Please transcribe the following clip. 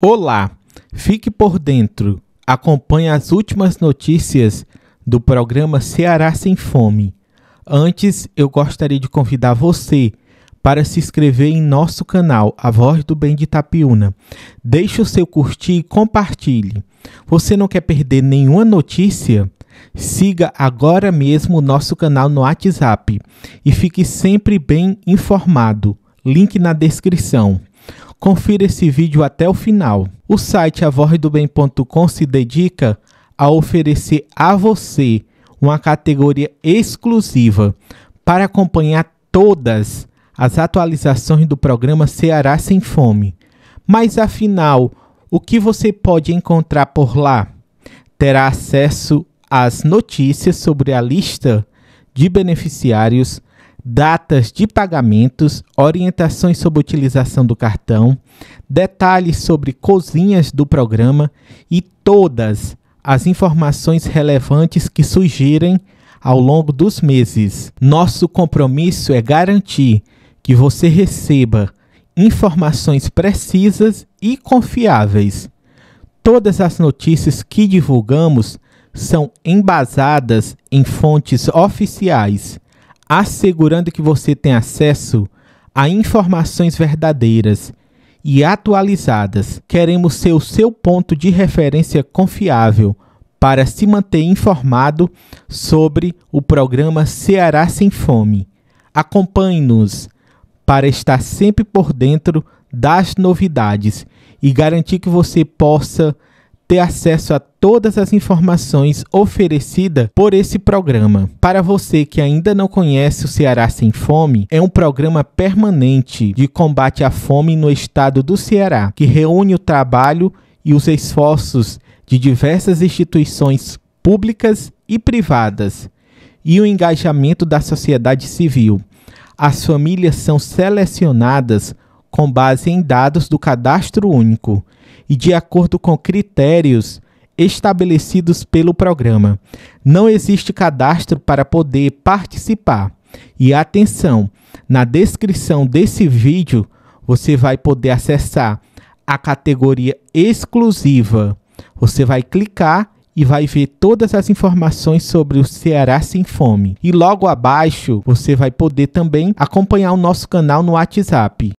Olá, fique por dentro. Acompanhe as últimas notícias do programa Ceará Sem Fome. Antes, eu gostaria de convidar você para se inscrever em nosso canal, A Voz do Bem de Itapiúna. Deixe o seu curtir e compartilhe. Você não quer perder nenhuma notícia? Siga agora mesmo o nosso canal no WhatsApp e fique sempre bem informado. Link na descrição. Confira esse vídeo até o final. O site avozdobem.com se dedica a oferecer a você uma categoria exclusiva para acompanhar todas as atualizações do programa Ceará Sem Fome. Mas afinal, o que você pode encontrar por lá? Terá acesso às notícias sobre a lista de beneficiários datas de pagamentos, orientações sobre utilização do cartão, detalhes sobre cozinhas do programa e todas as informações relevantes que surgirem ao longo dos meses. Nosso compromisso é garantir que você receba informações precisas e confiáveis. Todas as notícias que divulgamos são embasadas em fontes oficiais assegurando que você tem acesso a informações verdadeiras e atualizadas. Queremos ser o seu ponto de referência confiável para se manter informado sobre o programa Ceará Sem Fome. Acompanhe-nos para estar sempre por dentro das novidades e garantir que você possa ter acesso a todas as informações oferecidas por esse programa. Para você que ainda não conhece o Ceará Sem Fome, é um programa permanente de combate à fome no estado do Ceará, que reúne o trabalho e os esforços de diversas instituições públicas e privadas e o engajamento da sociedade civil. As famílias são selecionadas com base em dados do Cadastro Único e de acordo com critérios estabelecidos pelo programa. Não existe cadastro para poder participar. E atenção, na descrição desse vídeo você vai poder acessar a categoria exclusiva. Você vai clicar e vai ver todas as informações sobre o Ceará Sem Fome. E logo abaixo você vai poder também acompanhar o nosso canal no WhatsApp.